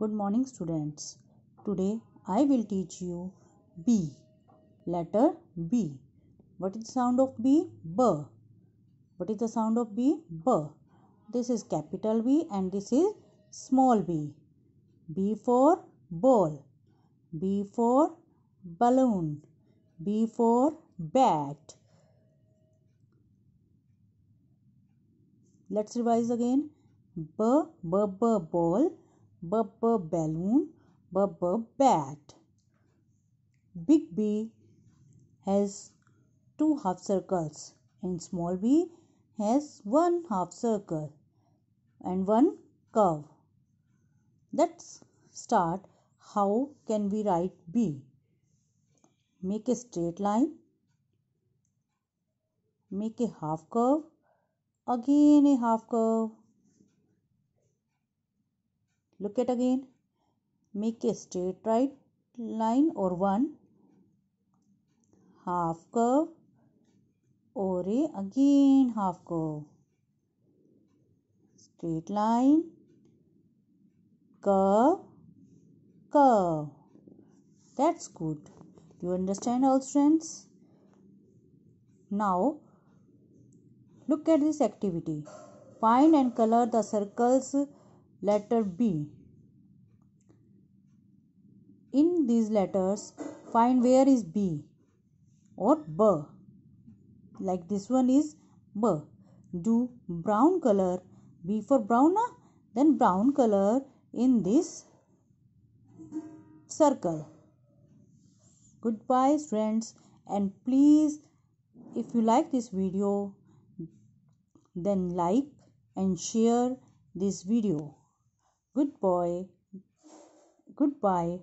Good morning, students. Today I will teach you B. Letter B. What is the sound of B? B. What is the sound of B? B. This is capital B and this is small b. B for ball. B for balloon. B for bat. Let's revise again. B, b, b, ball. Bubba balloon, Bubba bat. Big B has two half circles and small b has one half circle and one curve. Let's start. How can we write B? Make a straight line, make a half curve, again a half curve, Look at again. Make a straight right line or one half curve or a again half curve. Straight line, curve, curve. That's good. You understand all students? Now, look at this activity. Find and color the circles letter B. In these letters, find where is B or B. Like this one is B. Do brown color. B for brown, na? then brown color in this circle. Goodbye, friends, and please, if you like this video, then like and share this video. Good boy. Goodbye